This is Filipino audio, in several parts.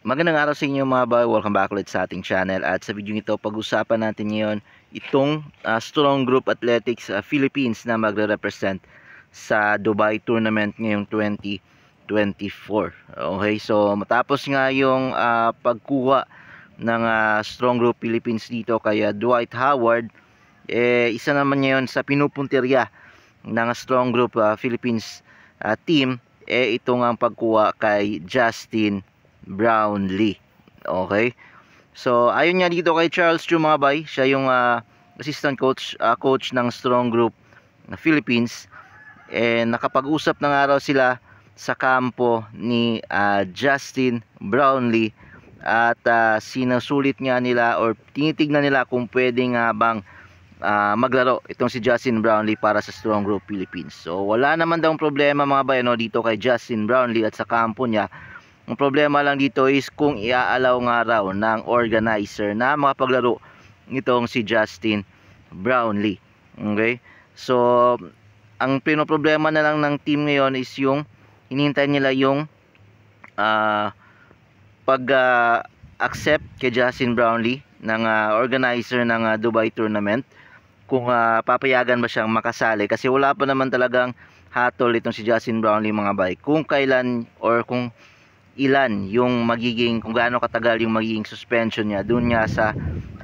Magandang araw sa inyo mga boy, welcome back ulit sa ating channel at sa video ito pag-usapan natin ngayon itong uh, Strong Group Athletics uh, Philippines na magre-represent sa Dubai Tournament ngayong 2024. Okay, so matapos nga yung uh, pagkuha ng uh, Strong Group Philippines dito kay Dwight Howard, eh, isa naman ngayon sa pinupuntirya ng Strong Group uh, Philippines uh, team, eh, ito nga ang pagkuha kay Justin Brownlee. Okay? So, ayun nga dito kay Charles Chumabay. Siya yung uh, assistant coach uh, coach ng Strong Group na Philippines. And nakapag-usap ng araw sila sa kampo ni uh, Justin Brownlee at uh, sinusulit nga nila or tinitignan nila kung pwede nga bang uh, maglaro itong si Justin Brownlee para sa Strong Group Philippines. So wala naman daw problema mga bayano dito kay Justin Brownlee at sa kampo niya ang problema lang dito is kung iaalaw nga raw ng organizer na makapaglaro nitong si Justin Brownlee. Okay? So, ang problema na lang ng team ngayon is yung hinihintay nila yung uh, ah, pag-accept ah, uh, kay Justin Brownlee ng uh, organizer ng uh, Dubai tournament kung uh, papayagan ba siyang makasali kasi wala pa naman talagang hatol itong si Justin Brownlee mga bay kung kailan or kung ilan yung magiging kung gaano katagal yung magiging suspension niya doon nga sa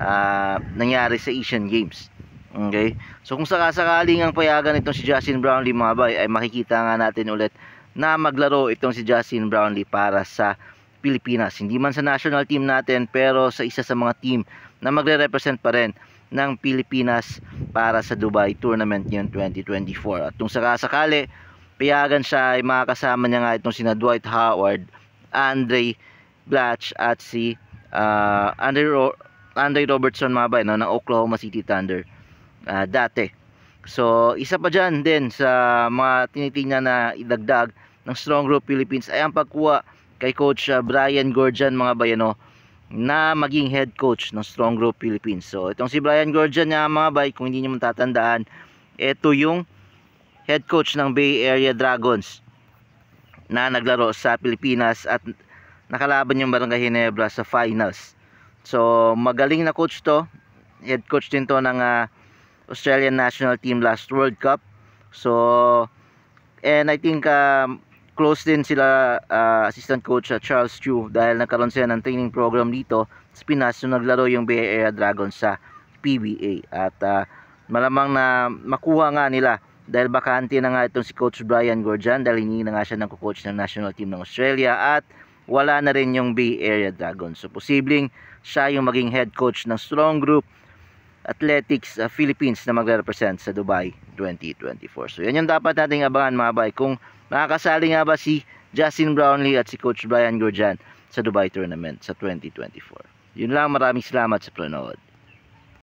uh, nangyari sa Asian Games. Okay? So kung sakasakaling ang payagan itong si Justin Brownlee mga bay ay makikita nga natin ulit na maglaro itong si Justin Brownlee para sa Pilipinas. Hindi man sa national team natin pero sa isa sa mga team na magre-represent pa rin ng Pilipinas para sa Dubai Tournament yun 2024. At kung sakasakali, payagan siya ay makakasama niya nga itong sina Dwight Howard Andre Blatch at si uh, Andre, Ro Andre Robertson mga ba, no, ng Oklahoma City Thunder uh, dati. So, isa pa dyan din sa mga tinitingnan na idagdag ng Strong Group Philippines ay ang pagkuha kay Coach uh, Brian Gordian mga bayano na maging head coach ng Strong Group Philippines. So, itong si Brian Gordian niya mga bay, kung hindi niyo matatandaan, ito yung head coach ng Bay Area Dragons na naglaro sa Pilipinas at nakalaban yung Barangay Ginebra sa finals. So magaling na coach to. Head coach din to ng uh, Australian national team last World Cup. So and I think um, close din sila uh, assistant coach uh, Charles Chu dahil nagkaroon siya ng training program dito sa Pinas so naglaro yung Bay Area Dragons sa PBA at uh, malamang na makuha nga nila dahil bakante na nga itong si Coach Brian Gordian dahil hingi na nga siya ng coach ng national team ng Australia at wala na rin yung Bay Area Dragons. So posibleng siya yung maging head coach ng Strong Group Athletics uh, Philippines na magre-represent sa Dubai 2024. So yan yung dapat nating abangan mga bay kung makakasali nga ba si Justin Brownlee at si Coach Brian Gordian sa Dubai Tournament sa 2024. Yun lang maraming salamat sa pronood.